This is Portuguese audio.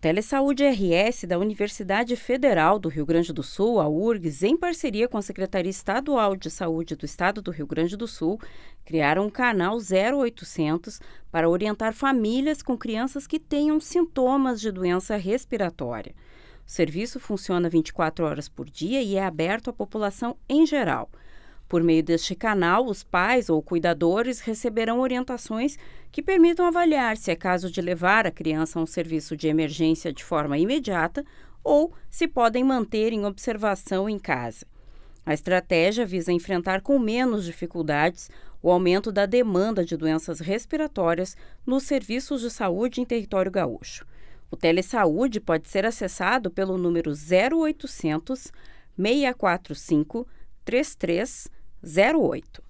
Telesaúde RS da Universidade Federal do Rio Grande do Sul, a URGS, em parceria com a Secretaria Estadual de Saúde do Estado do Rio Grande do Sul, criaram um canal 0800 para orientar famílias com crianças que tenham sintomas de doença respiratória. O serviço funciona 24 horas por dia e é aberto à população em geral. Por meio deste canal, os pais ou cuidadores receberão orientações que permitam avaliar se é caso de levar a criança a um serviço de emergência de forma imediata ou se podem manter em observação em casa. A estratégia visa enfrentar com menos dificuldades o aumento da demanda de doenças respiratórias nos serviços de saúde em território gaúcho. O Telesaúde pode ser acessado pelo número 0800 645 33 08.